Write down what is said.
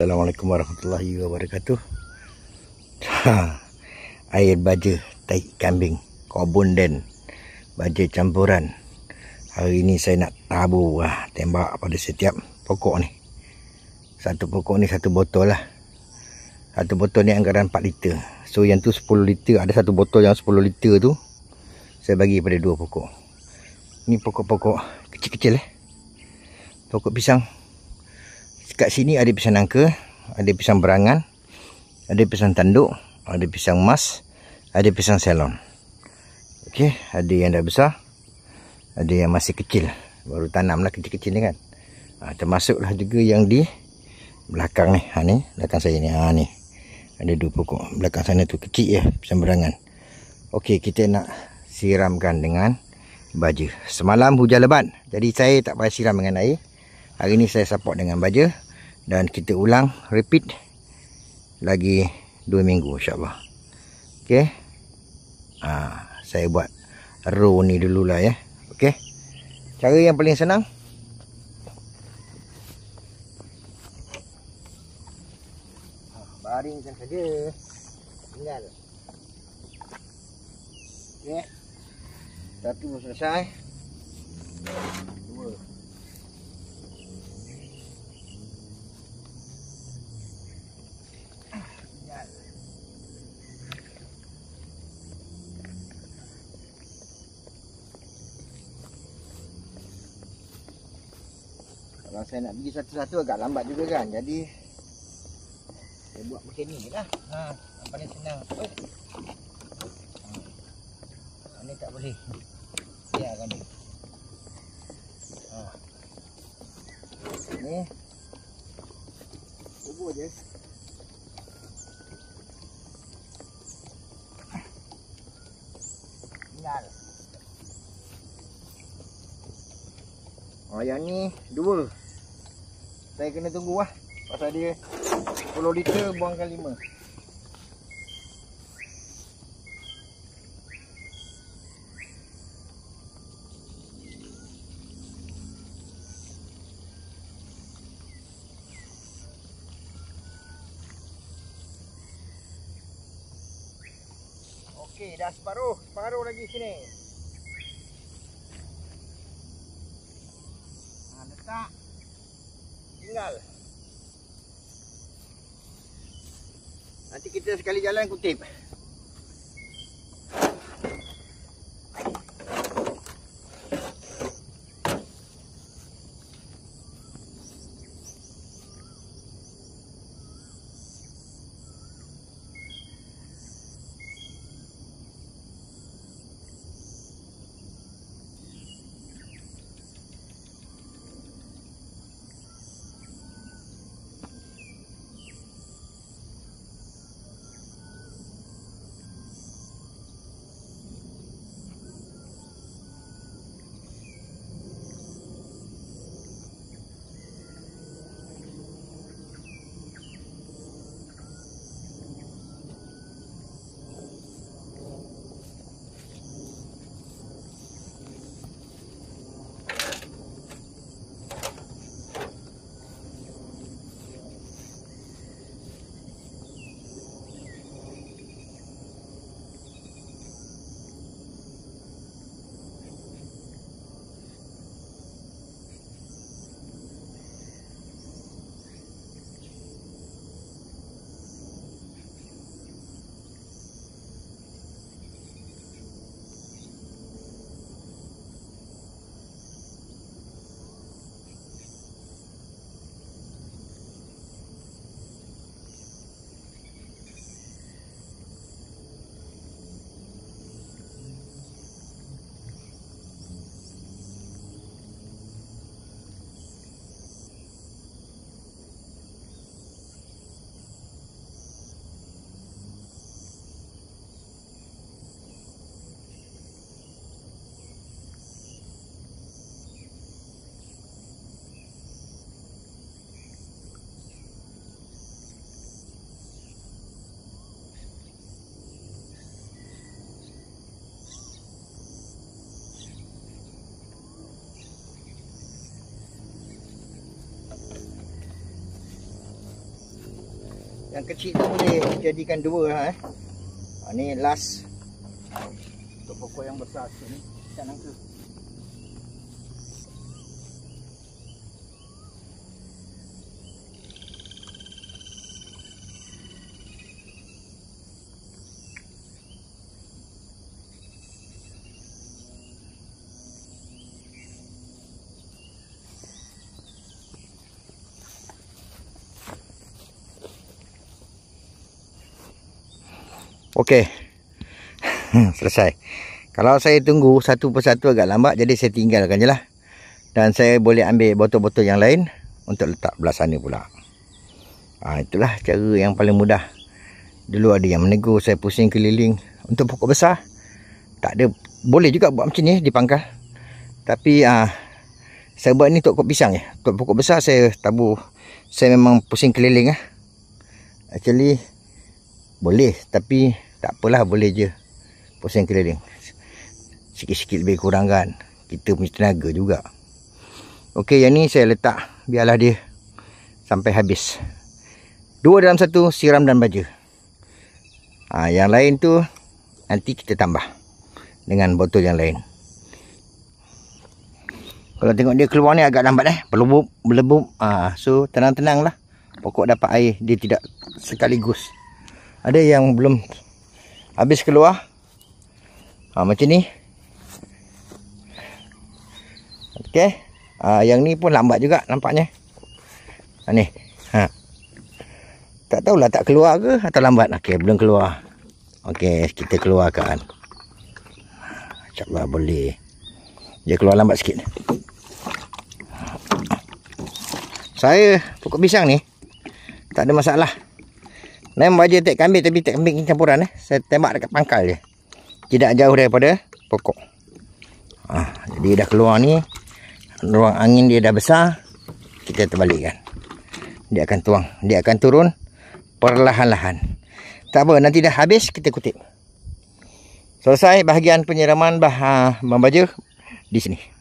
Assalamualaikum warahmatullahi wabarakatuh ha, Air baja Taik kambing Kobun dan Baja campuran Hari ini saya nak tabu ah, Tembak pada setiap pokok ni Satu pokok ni satu botol lah Satu botol ni anggaran 4 liter So yang tu 10 liter Ada satu botol yang 10 liter tu Saya bagi pada dua pokok Ni pokok-pokok kecil-kecil eh Pokok pisang kat sini ada pisang nangka, ada pisang berangan, ada pisang tanduk, ada pisang emas, ada pisang selon. Okey, ada yang dah besar, ada yang masih kecil. Baru tanamlah kecil-kecil ni kan. Ah termasuklah juga yang di belakang ni. Ha ni, belakang saya ni. Ha ni. Ada dua pokok. Belakang sana tu kecil ya, pisang berangan. Okey, kita nak siramkan dengan baja. Semalam hujan lebat. Jadi saya tak payah siram dengan air. Hari ni saya support dengan baja dan kita ulang repeat lagi 2 minggu insyaallah okey ha, saya buat row ni dululah ya okey cara yang paling senang baringkan saja tinggal okey satu selesai Kalau saya nak pergi satu-satu agak lambat juga kan. Jadi saya buat macam ni lah. Ha, apa ni senang. Oi. Oh. Ha. Ini tak boleh. Biarkan ni. Ha. Ni. Cuba je. Tinggal. Oh, yang ni dua saya kena tunggu lah pasal dia 10 liter buangkan 5 Okey, dah separuh separuh lagi sini Ah, letak tinggal. Nanti kita sekali jalan kutip. yang kecil tu boleh jadikan dua lah eh. ha, ni last untuk pokok yang besar tu ni kita nangka Okey. Selesai. Kalau saya tunggu satu persatu agak lambat jadi saya tinggalkan jelah. Dan saya boleh ambil botol-botol yang lain untuk letak belah sana pula. ha, itulah cara yang paling mudah. Dulu ada yang menegur saya pusing keliling untuk pokok besar. Tak ada boleh juga buat macam ni di pangkal. Tapi ha, saya buat ni untuk pokok pisang ya. Untuk pokok besar saya tabu. saya memang pusing keliling ah. Actually boleh tapi tak apalah boleh je Pusing keliling Sikit-sikit lebih kurang kan Kita punya tenaga juga Ok yang ni saya letak Biarlah dia Sampai habis Dua dalam satu Siram dan baja ha, Yang lain tu Nanti kita tambah Dengan botol yang lain Kalau tengok dia keluar ni agak lambat eh Berlebup Berlebup ha, So tenang-tenang lah Pokok dapat air Dia tidak sekaligus Ada yang belum habis keluar ha, macam ni ok ha, yang ni pun lambat juga nampaknya ha, ni ha. tak tahulah tak keluar ke atau lambat ok belum keluar ok kita keluarkan insyaAllah boleh dia keluar lambat sikit saya pokok pisang ni tak ada masalah Lem baja tak kambing tapi tak kambing campuran eh. Saya tembak dekat pangkal je. Tidak jauh daripada pokok. Ah, jadi dah keluar ni. Ruang angin dia dah besar. Kita terbalikkan. Dia akan tuang. Dia akan turun perlahan-lahan. Tak apa, nanti dah habis kita kutip. Selesai bahagian penyiraman bah ah, membaja di sini.